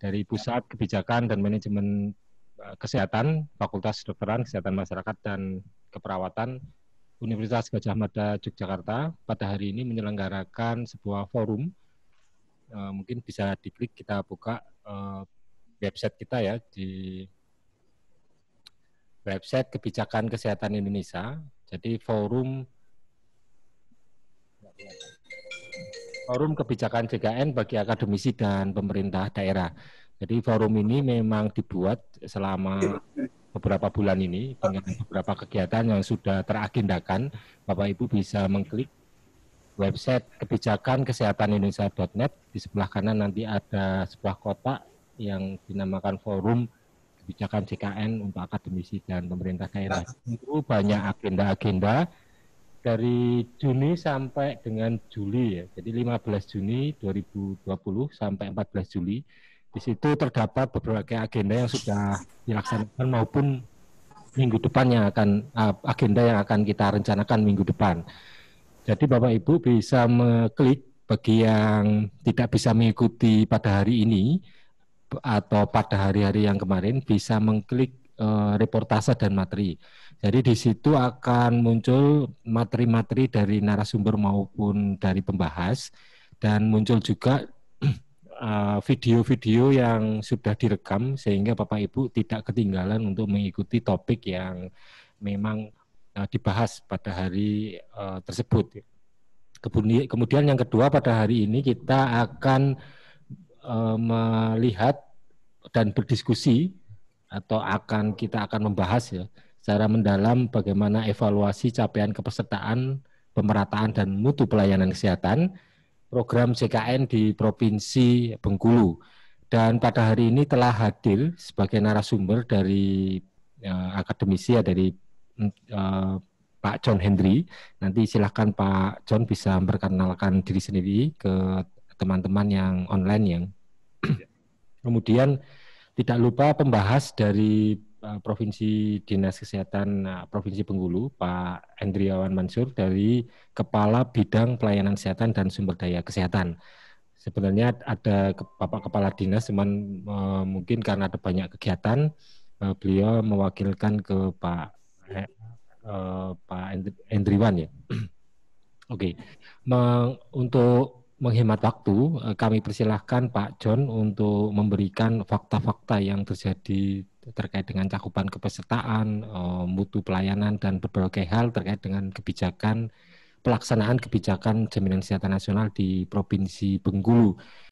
dari Pusat Kebijakan dan Manajemen eh, Kesehatan Fakultas Kedokteran Kesehatan Masyarakat dan Keperawatan Universitas Gajah Mada Yogyakarta pada hari ini menyelenggarakan sebuah forum eh, mungkin bisa diklik kita buka eh, website kita ya di website kebijakan kesehatan Indonesia jadi forum Forum Kebijakan JKN bagi akademisi dan pemerintah daerah. Jadi forum ini memang dibuat selama beberapa bulan ini dengan beberapa kegiatan yang sudah teragendakan. Bapak Ibu bisa mengklik website kebijakan kesehatan indonesia.net di sebelah kanan nanti ada sebuah kotak yang dinamakan forum kebijakan JKN untuk akademisi dan pemerintah daerah. Itu banyak agenda-agenda dari Juni sampai dengan Juli ya. Jadi 15 Juni 2020 sampai 14 Juli di situ terdapat berbagai agenda yang sudah dilaksanakan maupun minggu depan yang akan eh, agenda yang akan kita rencanakan minggu depan. Jadi Bapak Ibu bisa mengklik bagi yang tidak bisa mengikuti pada hari ini atau pada hari-hari yang kemarin bisa mengklik Eh, reportase dan materi. Jadi di situ akan muncul materi-materi dari narasumber maupun dari pembahas dan muncul juga eh, video-video yang sudah direkam sehingga Bapak Ibu tidak ketinggalan untuk mengikuti topik yang memang eh, dibahas pada hari tersebut. Kemudian yang kedua pada hari ini kita akan melihat dan berdiskusi atau akan kita akan membahas ya secara mendalam bagaimana evaluasi capaian kepesertaan, pemerataan dan mutu pelayanan kesehatan program JKN di Provinsi Bengkulu. Dan pada hari ini telah hadir sebagai narasumber dari uh, akademisi ya dari uh, Pak John Henry. Nanti silahkan Pak John bisa memperkenalkan diri sendiri ke teman-teman yang online yang kemudian tidak lupa pembahas dari uh, Provinsi Dinas Kesehatan uh, Provinsi Bengkulu, Pak Endriawan Mansur dari Kepala Bidang Pelayanan Kesehatan dan Sumber Daya Kesehatan. Sebenarnya ada ke, Bapak Kepala Dinas, cuman uh, mungkin karena ada banyak kegiatan, uh, beliau mewakilkan ke Pak uh, Pak Endriwan ya. Oke, okay. untuk menghemat waktu, eh, kami persilahkan Pak John untuk memberikan fakta-fakta yang terjadi terkait dengan cakupan kepesertaan, eh, mutu pelayanan, dan berbagai hal terkait dengan kebijakan pelaksanaan kebijakan jaminan kesehatan nasional di Provinsi Bengkulu.